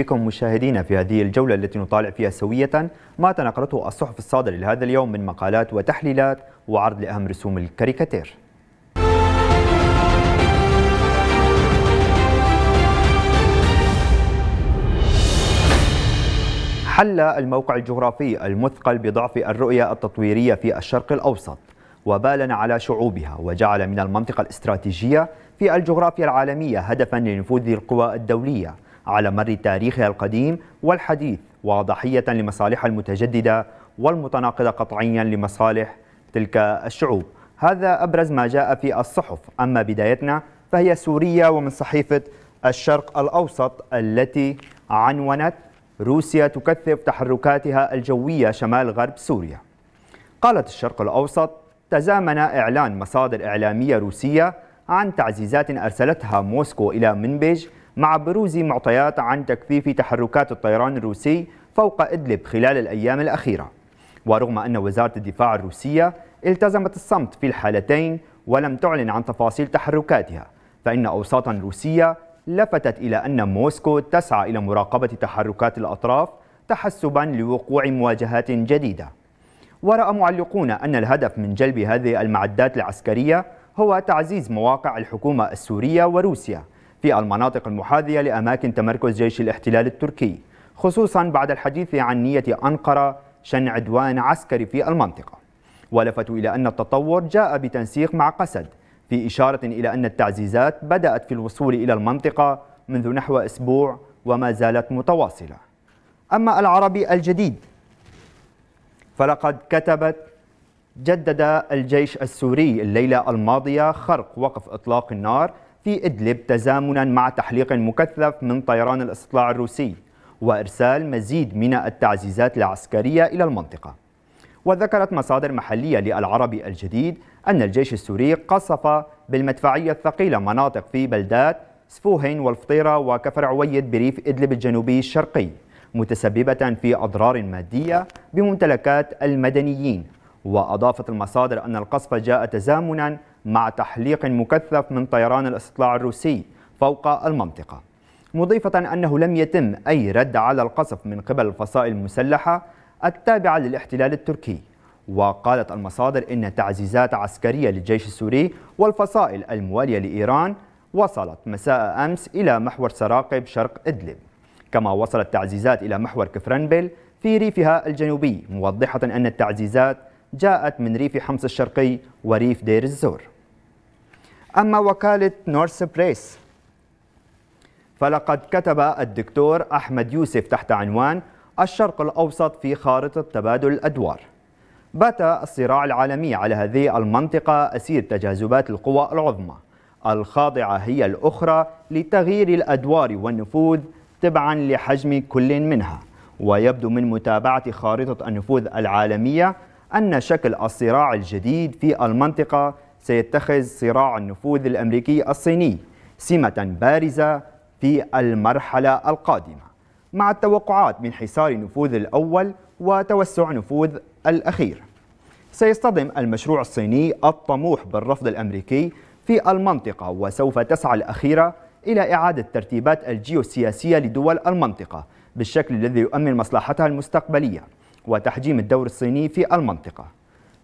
بكم مشاهدينا في هذه الجولة التي نطالع فيها سوية ما تنقلته الصحف الصادر لهذا اليوم من مقالات وتحليلات وعرض لأهم رسوم الكاريكاتير حل الموقع الجغرافي المثقل بضعف الرؤية التطويرية في الشرق الأوسط وبالنا على شعوبها وجعل من المنطقة الاستراتيجية في الجغرافيا العالمية هدفا لنفوذ القوى الدولية على مر تاريخها القديم والحديث وضحية لمصالحها المتجددة والمتناقضة قطعيا لمصالح تلك الشعوب هذا أبرز ما جاء في الصحف أما بدايتنا فهي سوريا ومن صحيفة الشرق الأوسط التي عنونت روسيا تكثف تحركاتها الجوية شمال غرب سوريا قالت الشرق الأوسط تزامن إعلان مصادر إعلامية روسية عن تعزيزات أرسلتها موسكو إلى منبج مع بروز معطيات عن تكثيف تحركات الطيران الروسي فوق إدلب خلال الأيام الأخيرة ورغم أن وزارة الدفاع الروسية التزمت الصمت في الحالتين ولم تعلن عن تفاصيل تحركاتها فإن أوساطا روسية لفتت إلى أن موسكو تسعى إلى مراقبة تحركات الأطراف تحسبا لوقوع مواجهات جديدة ورأى معلقون أن الهدف من جلب هذه المعدات العسكرية هو تعزيز مواقع الحكومة السورية وروسيا في المناطق المحاذية لأماكن تمركز جيش الاحتلال التركي خصوصا بعد الحديث عن نية أنقرة شن عدوان عسكري في المنطقة ولفتوا إلى أن التطور جاء بتنسيق مع قسد في إشارة إلى أن التعزيزات بدأت في الوصول إلى المنطقة منذ نحو أسبوع وما زالت متواصلة أما العربي الجديد فلقد كتبت جدد الجيش السوري الليلة الماضية خرق وقف إطلاق النار في إدلب تزامنا مع تحليق مكثف من طيران الاستطلاع الروسي وإرسال مزيد من التعزيزات العسكرية إلى المنطقة وذكرت مصادر محلية للعربي الجديد أن الجيش السوري قصف بالمدفعية الثقيلة مناطق في بلدات سفوهين والفطيرة وكفر عويد بريف إدلب الجنوبي الشرقي متسببة في أضرار مادية بممتلكات المدنيين وأضافت المصادر أن القصف جاء تزامنا مع تحليق مكثف من طيران الاستطلاع الروسي فوق المنطقة مضيفة أنه لم يتم أي رد على القصف من قبل الفصائل المسلحة التابعة للاحتلال التركي وقالت المصادر إن تعزيزات عسكرية للجيش السوري والفصائل الموالية لإيران وصلت مساء أمس إلى محور سراقب شرق إدلب كما وصلت تعزيزات إلى محور كفرنبل في ريفها الجنوبي موضحة أن التعزيزات جاءت من ريف حمص الشرقي وريف دير الزور أما وكالة نورس بريس فلقد كتب الدكتور أحمد يوسف تحت عنوان الشرق الأوسط في خارطة تبادل الأدوار بات الصراع العالمي على هذه المنطقة أسير تجاذبات القوى العظمى الخاضعة هي الأخرى لتغيير الأدوار والنفوذ تبعا لحجم كل منها ويبدو من متابعة خارطة النفوذ العالمية أن شكل الصراع الجديد في المنطقة سيتخذ صراع النفوذ الأمريكي الصيني سمة بارزة في المرحلة القادمة مع التوقعات من حصار النفوذ الأول وتوسع نفوذ الأخير سيصطدم المشروع الصيني الطموح بالرفض الأمريكي في المنطقة وسوف تسعى الأخيرة إلى إعادة ترتيبات الجيوسياسية لدول المنطقة بالشكل الذي يؤمن مصلحتها المستقبلية وتحجيم الدور الصيني في المنطقة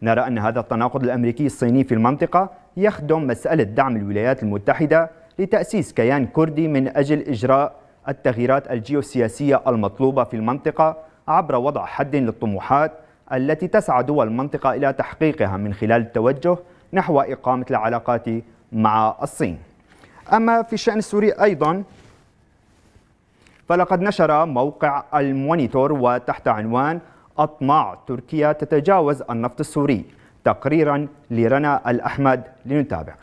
نرى أن هذا التناقض الأمريكي الصيني في المنطقة يخدم مسألة دعم الولايات المتحدة لتأسيس كيان كردي من أجل إجراء التغييرات الجيوسياسية المطلوبة في المنطقة عبر وضع حد للطموحات التي تسعى دول المنطقة إلى تحقيقها من خلال التوجه نحو إقامة العلاقات مع الصين أما في الشأن السوري أيضا فلقد نشر موقع المونيتور وتحت عنوان أطماع تركيا تتجاوز النفط السوري تقريرا لرنا الأحمد لنتابع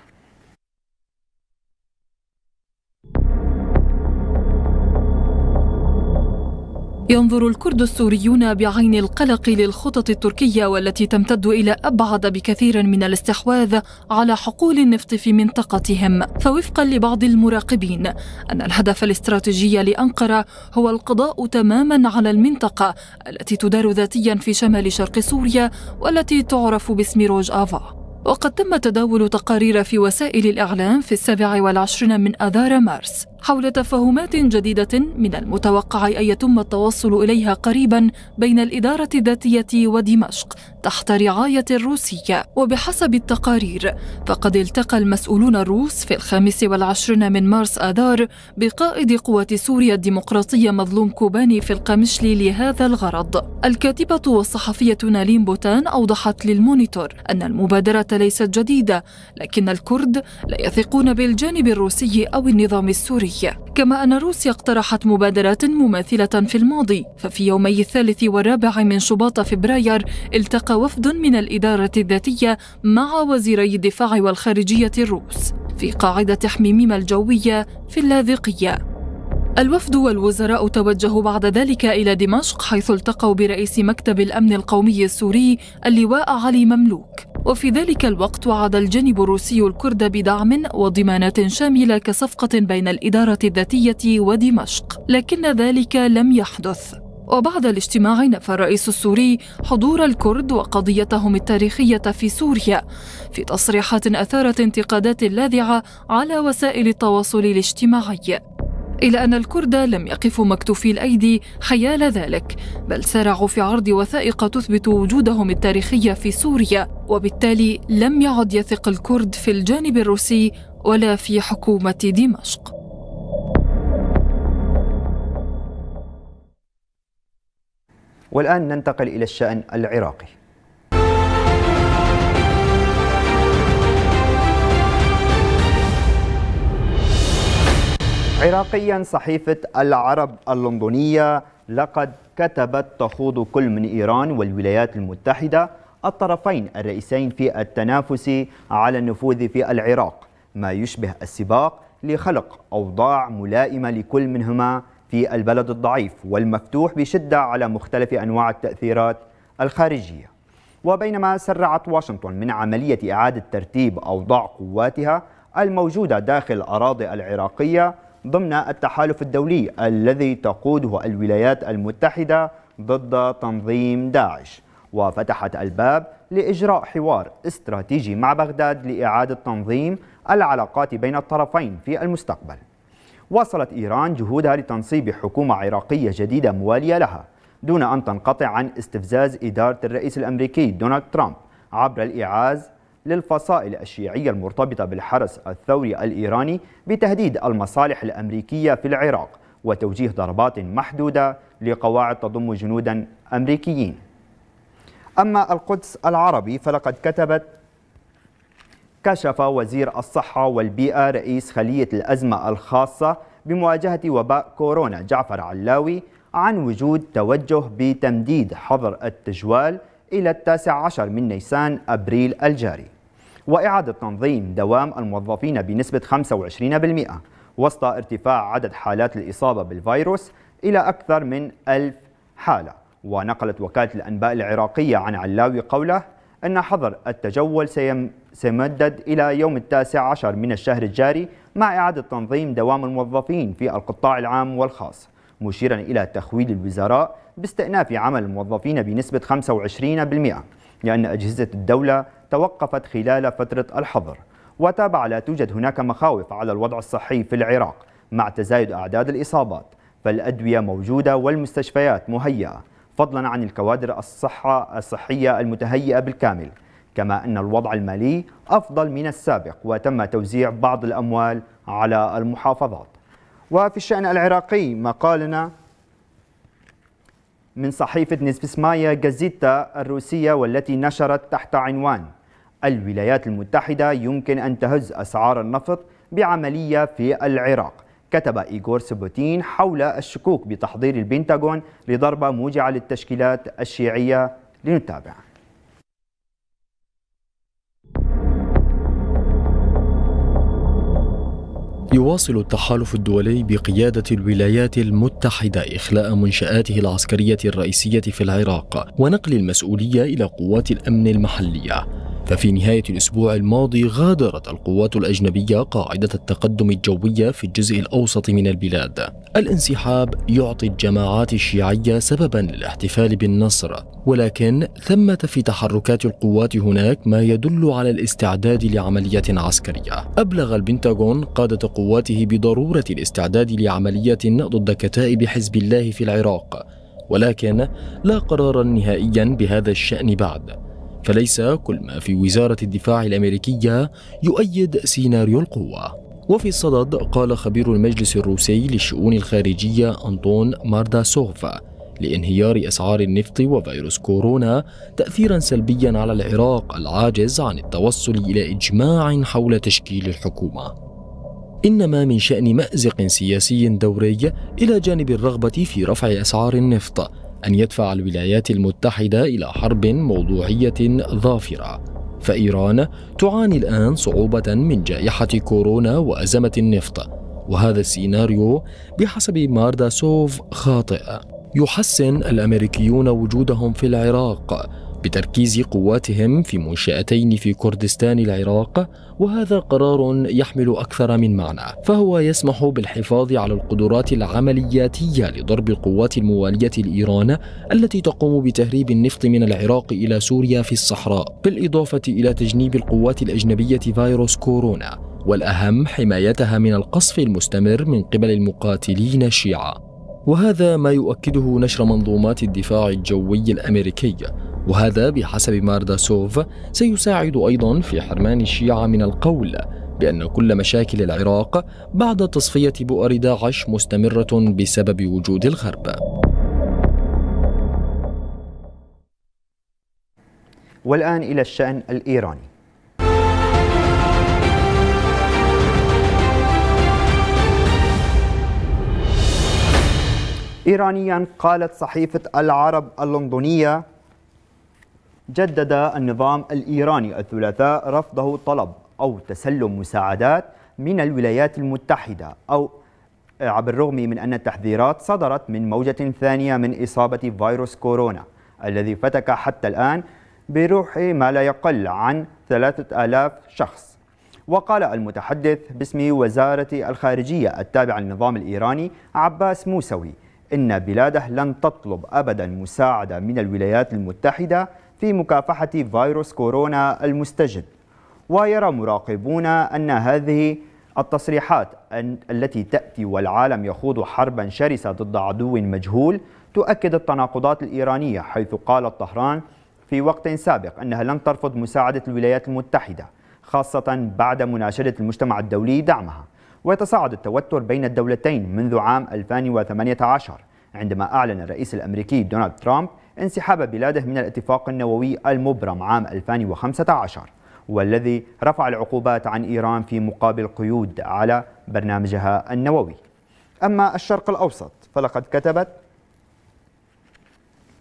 ينظر الكرد السوريون بعين القلق للخطط التركية والتي تمتد إلى أبعد بكثير من الاستحواذ على حقول النفط في منطقتهم فوفقا لبعض المراقبين أن الهدف الاستراتيجي لأنقرة هو القضاء تماما على المنطقة التي تدار ذاتيا في شمال شرق سوريا والتي تعرف باسم روج آفا وقد تم تداول تقارير في وسائل الإعلام في السابع والعشرين من آذار مارس حول تفاهمات جديدة من المتوقع أن يتم التوصل إليها قريبا بين الإدارة الذاتية ودمشق تحت رعاية روسية وبحسب التقارير فقد التقى المسؤولون الروس في الخامس والعشرين من مارس آذار بقائد قوات سوريا الديمقراطية مظلوم كوباني في القمشلي لهذا الغرض الكاتبة والصحفية نالين بوتان أوضحت للمونيتور أن المبادرة ليست جديدة لكن الكرد لا يثقون بالجانب الروسي أو النظام السوري الدولي كما أن روسيا اقترحت مبادرات مماثلة في الماضي ففي يومي الثالث والرابع من شباط فبراير التقى وفد من الإدارة الذاتية مع وزيري الدفاع والخارجية الروس في قاعدة حميميم الجوية في اللاذقية الوفد والوزراء توجهوا بعد ذلك إلى دمشق حيث التقوا برئيس مكتب الأمن القومي السوري اللواء علي مملوك وفي ذلك الوقت وعد الجانب الروسي الكرد بدعم وضمانات شاملة كصفقة بين الإدارة الذاتية ودمشق لكن ذلك لم يحدث وبعد الاجتماع نفى الرئيس السوري حضور الكرد وقضيتهم التاريخية في سوريا في تصريحات أثارت انتقادات لاذعة على وسائل التواصل الاجتماعي إلى أن الكرد لم يقفوا مكتوفي الأيدي حيال ذلك بل سارعوا في عرض وثائق تثبت وجودهم التاريخي في سوريا وبالتالي لم يعد يثق الكرد في الجانب الروسي ولا في حكومة دمشق والآن ننتقل إلى الشأن العراقي عراقيا صحيفة العرب اللندنية لقد كتبت تخوض كل من إيران والولايات المتحدة الطرفين الرئيسين في التنافس على النفوذ في العراق ما يشبه السباق لخلق أوضاع ملائمة لكل منهما في البلد الضعيف والمفتوح بشدة على مختلف أنواع التأثيرات الخارجية وبينما سرعت واشنطن من عملية إعادة ترتيب أوضاع قواتها الموجودة داخل الأراضي العراقية ضمن التحالف الدولي الذي تقوده الولايات المتحدة ضد تنظيم داعش وفتحت الباب لإجراء حوار استراتيجي مع بغداد لإعادة تنظيم العلاقات بين الطرفين في المستقبل واصلت إيران جهودها لتنصيب حكومة عراقية جديدة موالية لها دون أن تنقطع عن استفزاز إدارة الرئيس الأمريكي دونالد ترامب عبر الإعاز للفصائل الشيعية المرتبطة بالحرس الثوري الإيراني بتهديد المصالح الأمريكية في العراق وتوجيه ضربات محدودة لقواعد تضم جنودا أمريكيين أما القدس العربي فلقد كتبت كشف وزير الصحة والبيئة رئيس خلية الأزمة الخاصة بمواجهة وباء كورونا جعفر علاوي عن وجود توجه بتمديد حظر التجوال إلى التاسع عشر من نيسان أبريل الجاري وإعادة تنظيم دوام الموظفين بنسبة 25% وسط ارتفاع عدد حالات الإصابة بالفيروس إلى أكثر من ألف حالة ونقلت وكالة الأنباء العراقية عن علاوي قوله أن حظر التجول سيمدد إلى يوم التاسع عشر من الشهر الجاري مع إعادة تنظيم دوام الموظفين في القطاع العام والخاص مشيرا إلى تخويل الوزراء باستئناف عمل الموظفين بنسبة 25% لأن أجهزة الدولة توقفت خلال فترة الحظر وتابع لا توجد هناك مخاوف على الوضع الصحي في العراق مع تزايد أعداد الإصابات فالأدوية موجودة والمستشفيات مهيئة فضلا عن الكوادر الصحة الصحية المتهيئة بالكامل كما أن الوضع المالي أفضل من السابق وتم توزيع بعض الأموال على المحافظات وفي الشأن العراقي مقالنا من صحيفة نيزفسمايا جازيتا الروسية والتي نشرت تحت عنوان الولايات المتحدة يمكن أن تهز أسعار النفط بعملية في العراق كتب إيغور سبوتين حول الشكوك بتحضير البنتاغون لضربة موجعة للتشكيلات الشيعية لنتابع يواصل التحالف الدولي بقيادة الولايات المتحدة إخلاء منشآته العسكرية الرئيسية في العراق ونقل المسؤولية إلى قوات الأمن المحلية ففي نهاية الأسبوع الماضي غادرت القوات الأجنبية قاعدة التقدم الجوية في الجزء الأوسط من البلاد الانسحاب يعطي الجماعات الشيعية سببا للاحتفال بالنصر ولكن ثمة في تحركات القوات هناك ما يدل على الاستعداد لعملية عسكرية أبلغ البنتاغون قادة قواته بضرورة الاستعداد لعملية ضد كتائب حزب الله في العراق ولكن لا قرارا نهائيا بهذا الشأن بعد فليس كل ما في وزارة الدفاع الأمريكية يؤيد سيناريو القوة وفي الصدد قال خبير المجلس الروسي للشؤون الخارجية أنطون مارداسوف لانهيار أسعار النفط وفيروس كورونا تأثيرا سلبيا على العراق العاجز عن التوصل إلى إجماع حول تشكيل الحكومة إنما من شأن مأزق سياسي دوري إلى جانب الرغبة في رفع أسعار النفط أن يدفع الولايات المتحدة إلى حرب موضوعية ظافرة فإيران تعاني الآن صعوبة من جائحة كورونا وأزمة النفط وهذا السيناريو بحسب مارداسوف خاطئ يحسن الأمريكيون وجودهم في العراق بتركيز قواتهم في منشأتين في كردستان العراق وهذا قرار يحمل أكثر من معنى فهو يسمح بالحفاظ على القدرات العملياتية لضرب القوات الموالية لإيران التي تقوم بتهريب النفط من العراق إلى سوريا في الصحراء بالإضافة إلى تجنيب القوات الأجنبية فيروس كورونا والأهم حمايتها من القصف المستمر من قبل المقاتلين الشيعة وهذا ما يؤكده نشر منظومات الدفاع الجوي الامريكي وهذا بحسب مارداسوف سيساعد أيضا في حرمان الشيعة من القول بأن كل مشاكل العراق بعد تصفية بؤر داعش مستمرة بسبب وجود الغرب والآن إلى الشأن الإيراني إيرانيا قالت صحيفة العرب اللندنية جدد النظام الإيراني الثلاثاء رفضه طلب أو تسلم مساعدات من الولايات المتحدة أو عبر الرغم من أن التحذيرات صدرت من موجة ثانية من إصابة فيروس كورونا الذي فتك حتى الآن بروح ما لا يقل عن 3000 شخص وقال المتحدث باسم وزارة الخارجية التابعة للنظام الإيراني عباس موسوي إن بلاده لن تطلب أبدا مساعدة من الولايات المتحدة في مكافحة فيروس كورونا المستجد ويرى مراقبون أن هذه التصريحات التي تأتي والعالم يخوض حربا شرسة ضد عدو مجهول تؤكد التناقضات الإيرانية حيث قالت طهران في وقت سابق أنها لن ترفض مساعدة الولايات المتحدة خاصة بعد مناشدة المجتمع الدولي دعمها ويتصاعد التوتر بين الدولتين منذ عام 2018 عندما أعلن الرئيس الأمريكي دونالد ترامب انسحاب بلاده من الاتفاق النووي المبرم عام 2015 والذي رفع العقوبات عن إيران في مقابل قيود على برنامجها النووي أما الشرق الأوسط فلقد كتبت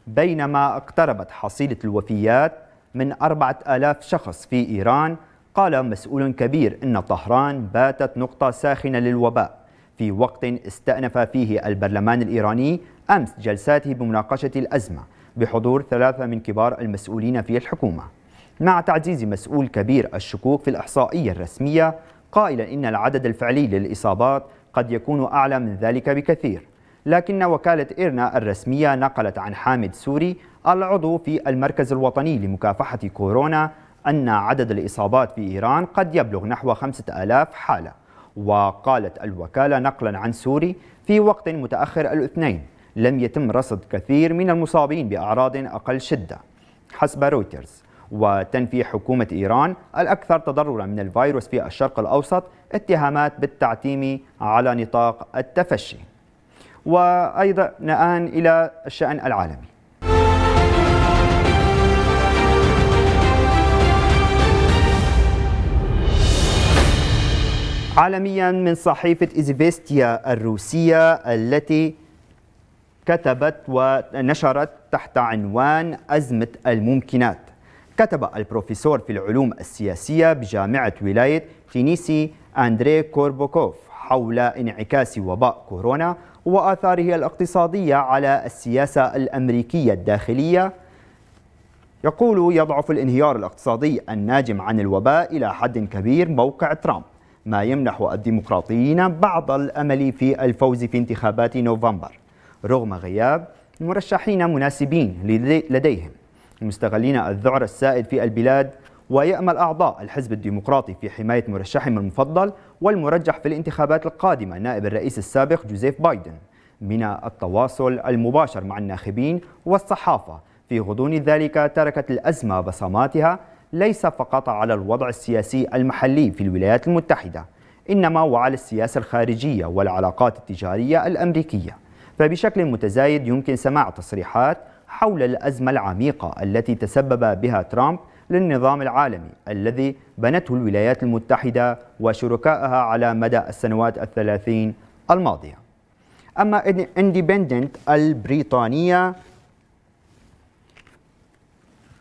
بينما اقتربت حصيلة الوفيات من 4000 شخص في إيران قال مسؤول كبير إن طهران باتت نقطة ساخنة للوباء في وقت استأنف فيه البرلمان الإيراني أمس جلساته بمناقشة الأزمة بحضور ثلاثة من كبار المسؤولين في الحكومة مع تعزيز مسؤول كبير الشكوك في الإحصائية الرسمية قائلا إن العدد الفعلي للإصابات قد يكون أعلى من ذلك بكثير لكن وكالة إيرنا الرسمية نقلت عن حامد سوري العضو في المركز الوطني لمكافحة كورونا أن عدد الإصابات في إيران قد يبلغ نحو 5000 حالة وقالت الوكالة نقلا عن سوري في وقت متأخر الاثنين لم يتم رصد كثير من المصابين بأعراض أقل شدة حسب رويترز وتنفي حكومة إيران الأكثر تضررا من الفيروس في الشرق الأوسط اتهامات بالتعتيم على نطاق التفشي وأيضا نان إلى الشأن العالمي عالميا من صحيفة إزفيستيا الروسية التي كتبت ونشرت تحت عنوان أزمة الممكنات كتب البروفيسور في العلوم السياسية بجامعة ولاية تينيسي أندري كوربوكوف حول انعكاس وباء كورونا وآثاره الاقتصادية على السياسة الأمريكية الداخلية يقول يضعف الانهيار الاقتصادي الناجم عن الوباء إلى حد كبير موقع ترامب ما يمنح الديمقراطيين بعض الأمل في الفوز في انتخابات نوفمبر رغم غياب مرشحين مناسبين لديهم المستغلين الذعر السائد في البلاد ويأمل أعضاء الحزب الديمقراطي في حماية مرشحهم المفضل والمرجح في الانتخابات القادمة نائب الرئيس السابق جوزيف بايدن من التواصل المباشر مع الناخبين والصحافة في غضون ذلك تركت الأزمة بصماتها ليس فقط على الوضع السياسي المحلي في الولايات المتحدة إنما وعلى السياسة الخارجية والعلاقات التجارية الأمريكية فبشكل متزايد يمكن سماع تصريحات حول الأزمة العميقة التي تسبب بها ترامب للنظام العالمي الذي بنته الولايات المتحدة وشركائها على مدى السنوات الثلاثين الماضية أما اندبندنت البريطانية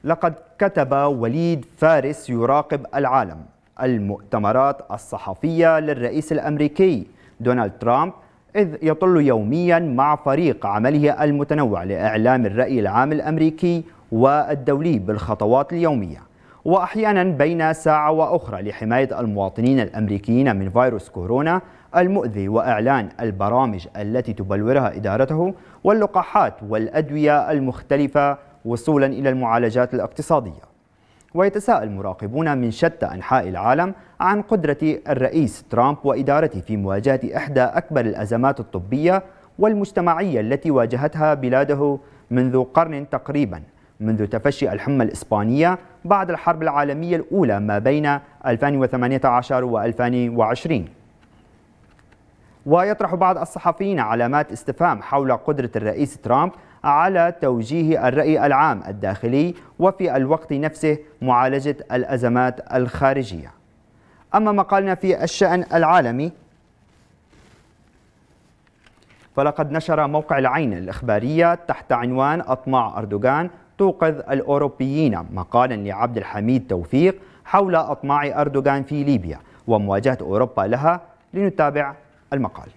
لقد كتب وليد فارس يراقب العالم المؤتمرات الصحفية للرئيس الأمريكي دونالد ترامب إذ يطل يوميا مع فريق عمله المتنوع لإعلام الرأي العام الأمريكي والدولي بالخطوات اليومية وأحيانا بين ساعة وأخرى لحماية المواطنين الأمريكيين من فيروس كورونا المؤذي وإعلان البرامج التي تبلورها إدارته واللقاحات والأدوية المختلفة وصولا إلى المعالجات الاقتصادية ويتساءل مراقبون من شتى أنحاء العالم عن قدرة الرئيس ترامب وإدارته في مواجهة إحدى أكبر الأزمات الطبية والمجتمعية التي واجهتها بلاده منذ قرن تقريبا منذ تفشي الحمى الإسبانية بعد الحرب العالمية الأولى ما بين 2018 و 2020 ويطرح بعض الصحفيين علامات استفهام حول قدرة الرئيس ترامب على توجيه الرأي العام الداخلي وفي الوقت نفسه معالجة الأزمات الخارجية أما مقالنا في الشأن العالمي فلقد نشر موقع العين الإخبارية تحت عنوان أطماع أردوغان توقظ الأوروبيين مقالا لعبد الحميد توفيق حول أطماع أردوغان في ليبيا ومواجهة أوروبا لها لنتابع المقال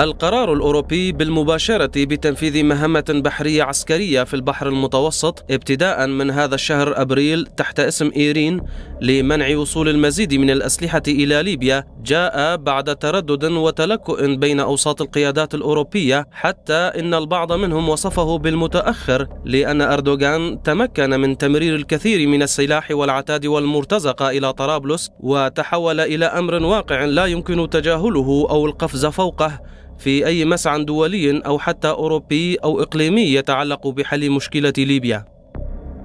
القرار الأوروبي بالمباشرة بتنفيذ مهمة بحرية عسكرية في البحر المتوسط ابتداء من هذا الشهر أبريل تحت اسم إيرين لمنع وصول المزيد من الأسلحة إلى ليبيا جاء بعد تردد وتلكؤ بين أوساط القيادات الأوروبية حتى إن البعض منهم وصفه بالمتأخر لأن أردوغان تمكن من تمرير الكثير من السلاح والعتاد والمرتزقة إلى طرابلس وتحول إلى أمر واقع لا يمكن تجاهله أو القفز فوقه في أي مسعى دولي أو حتى أوروبي أو إقليمي يتعلق بحل مشكلة ليبيا.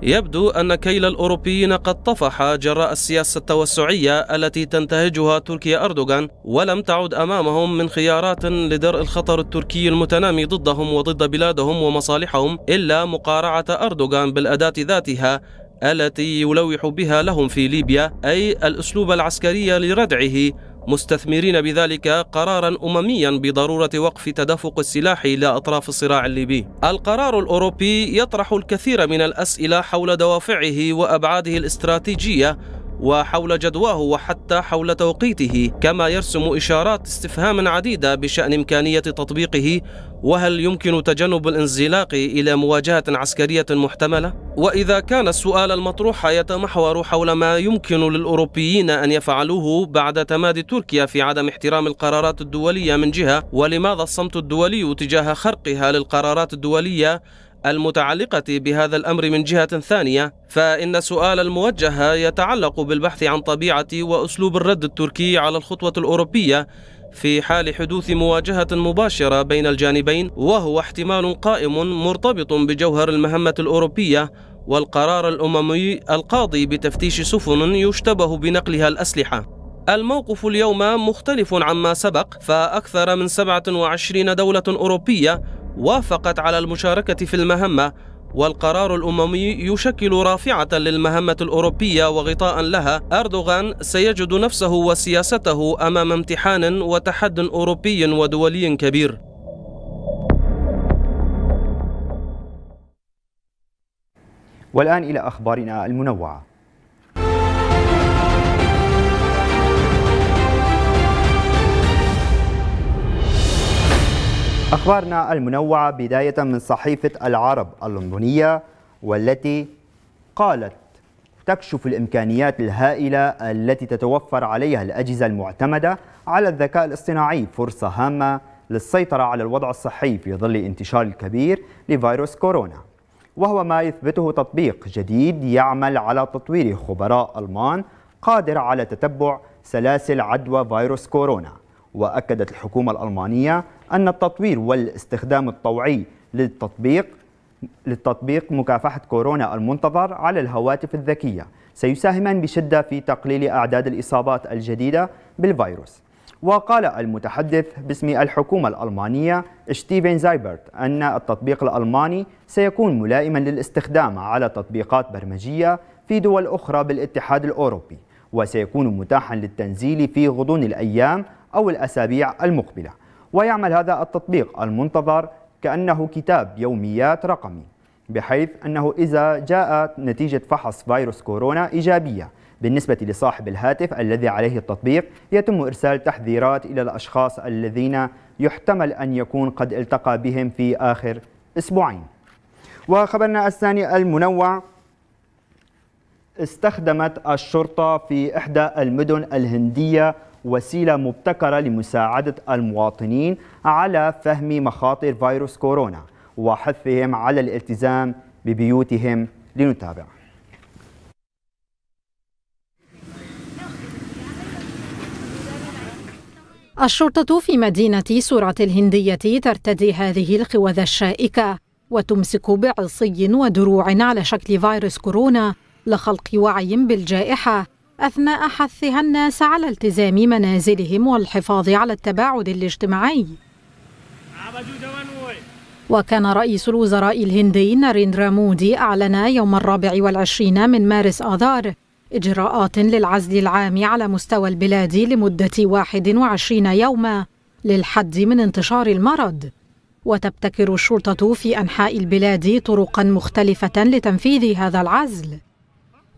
يبدو أن كيل الأوروبيين قد طفح جراء السياسة التوسعية التي تنتهجها تركيا أردوغان ولم تعد أمامهم من خيارات لدرء الخطر التركي المتنامي ضدهم وضد بلادهم ومصالحهم إلا مقارعة أردوغان بالأداة ذاتها التي يلوح بها لهم في ليبيا أي الأسلوب العسكري لردعه مستثمرين بذلك قرارا أمميا بضرورة وقف تدفق السلاح إلى أطراف الصراع الليبي القرار الأوروبي يطرح الكثير من الأسئلة حول دوافعه وأبعاده الاستراتيجية وحول جدواه وحتى حول توقيته كما يرسم إشارات استفهام عديدة بشأن إمكانية تطبيقه وهل يمكن تجنب الانزلاق إلى مواجهة عسكرية محتملة؟ وإذا كان السؤال المطروح يتمحور حول ما يمكن للأوروبيين أن يفعلوه بعد تمادي تركيا في عدم احترام القرارات الدولية من جهة ولماذا الصمت الدولي تجاه خرقها للقرارات الدولية المتعلقة بهذا الأمر من جهة ثانية فإن السؤال الموجه يتعلق بالبحث عن طبيعة وأسلوب الرد التركي على الخطوة الأوروبية في حال حدوث مواجهة مباشرة بين الجانبين وهو احتمال قائم مرتبط بجوهر المهمة الأوروبية والقرار الأممي القاضي بتفتيش سفن يشتبه بنقلها الأسلحة الموقف اليوم مختلف عما سبق فأكثر من 27 دولة أوروبية وافقت على المشاركة في المهمة والقرار الأممي يشكل رافعة للمهمة الأوروبية وغطاء لها أردوغان سيجد نفسه وسياسته أمام امتحان وتحد أوروبي ودولي كبير والآن إلى أخبارنا المنوعة أخبارنا المنوعة بداية من صحيفة العرب اللندنية والتي قالت تكشف الإمكانيات الهائلة التي تتوفر عليها الأجهزة المعتمدة على الذكاء الاصطناعي فرصة هامة للسيطرة على الوضع الصحي في ظل الانتشار الكبير لفيروس كورونا وهو ما يثبته تطبيق جديد يعمل على تطوير خبراء ألمان قادر على تتبع سلاسل عدوى فيروس كورونا وأكدت الحكومة الألمانية أن التطوير والاستخدام الطوعي للتطبيق للتطبيق مكافحة كورونا المنتظر على الهواتف الذكية سيساهمان بشدة في تقليل أعداد الإصابات الجديدة بالفيروس وقال المتحدث باسم الحكومة الألمانية شتيفن زايبرت أن التطبيق الألماني سيكون ملائما للاستخدام على تطبيقات برمجية في دول أخرى بالاتحاد الأوروبي وسيكون متاحا للتنزيل في غضون الأيام أو الأسابيع المقبلة ويعمل هذا التطبيق المنتظر كأنه كتاب يوميات رقمي بحيث أنه إذا جاءت نتيجة فحص فيروس كورونا إيجابية بالنسبة لصاحب الهاتف الذي عليه التطبيق يتم إرسال تحذيرات إلى الأشخاص الذين يحتمل أن يكون قد التقى بهم في آخر أسبوعين وخبرنا الثاني المنوع استخدمت الشرطة في إحدى المدن الهندية وسيلة مبتكرة لمساعدة المواطنين على فهم مخاطر فيروس كورونا وحثهم على الالتزام ببيوتهم لنتابع الشرطة في مدينة سورة الهندية ترتدي هذه القوذة الشائكة وتمسك بعصي ودروع على شكل فيروس كورونا لخلق وعي بالجائحة أثناء حثها الناس على التزام منازلهم والحفاظ على التباعد الاجتماعي وكان رئيس الوزراء الهندي ناريندرا مودي أعلن يوم الرابع والعشرين من مارس آذار إجراءات للعزل العام على مستوى البلاد لمدة 21 يوما للحد من انتشار المرض وتبتكر الشرطة في أنحاء البلاد طرقا مختلفة لتنفيذ هذا العزل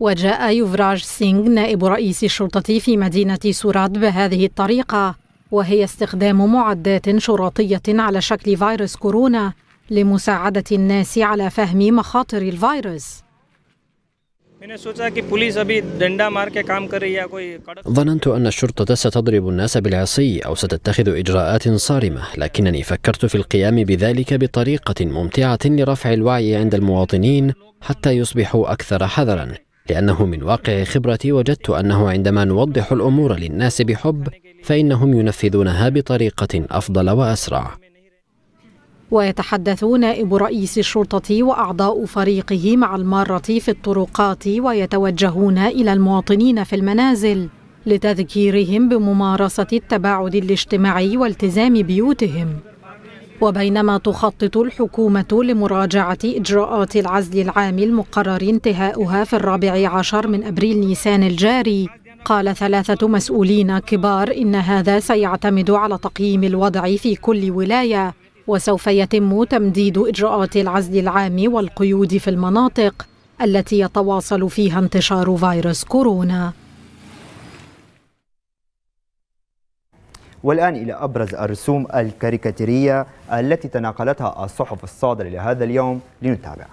وجاء يوفراج سينغ نائب رئيس الشرطة في مدينة سورات بهذه الطريقة وهي استخدام معدات شرطية على شكل فيروس كورونا لمساعدة الناس على فهم مخاطر الفيروس ظننت أن الشرطة ستضرب الناس بالعصي أو ستتخذ إجراءات صارمة لكنني فكرت في القيام بذلك بطريقة ممتعة لرفع الوعي عند المواطنين حتى يصبحوا أكثر حذراً لأنه من واقع خبرتي وجدت أنه عندما نوضح الأمور للناس بحب فإنهم ينفذونها بطريقة أفضل وأسرع ويتحدث نائب رئيس الشرطة وأعضاء فريقه مع المارة في الطرقات ويتوجهون إلى المواطنين في المنازل لتذكيرهم بممارسة التباعد الاجتماعي والتزام بيوتهم وبينما تخطط الحكومة لمراجعة إجراءات العزل العام المقرر انتهاؤها في الرابع عشر من أبريل نيسان الجاري قال ثلاثة مسؤولين كبار إن هذا سيعتمد على تقييم الوضع في كل ولاية وسوف يتم تمديد إجراءات العزل العام والقيود في المناطق التي يتواصل فيها انتشار فيروس كورونا والآن إلى أبرز الرسوم الكاريكاتيرية التي تناقلتها الصحف الصادرة لهذا اليوم لنتابع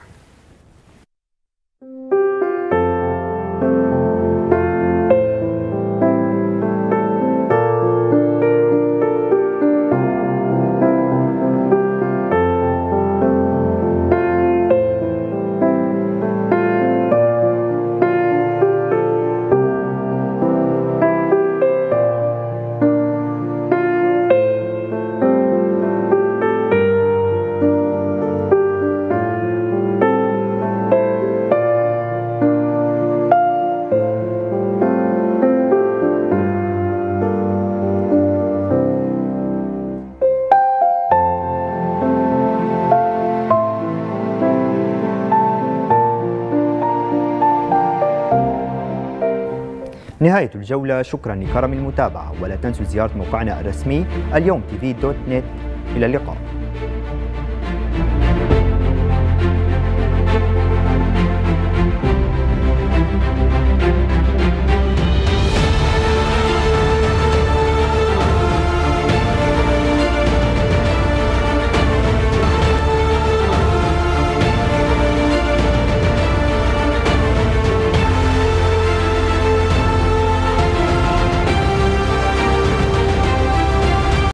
نهاية الجولة شكرا لكرم المتابعة ولا تنسوا زيارة موقعنا الرسمي اليوم تي في دوت نت إلى اللقاء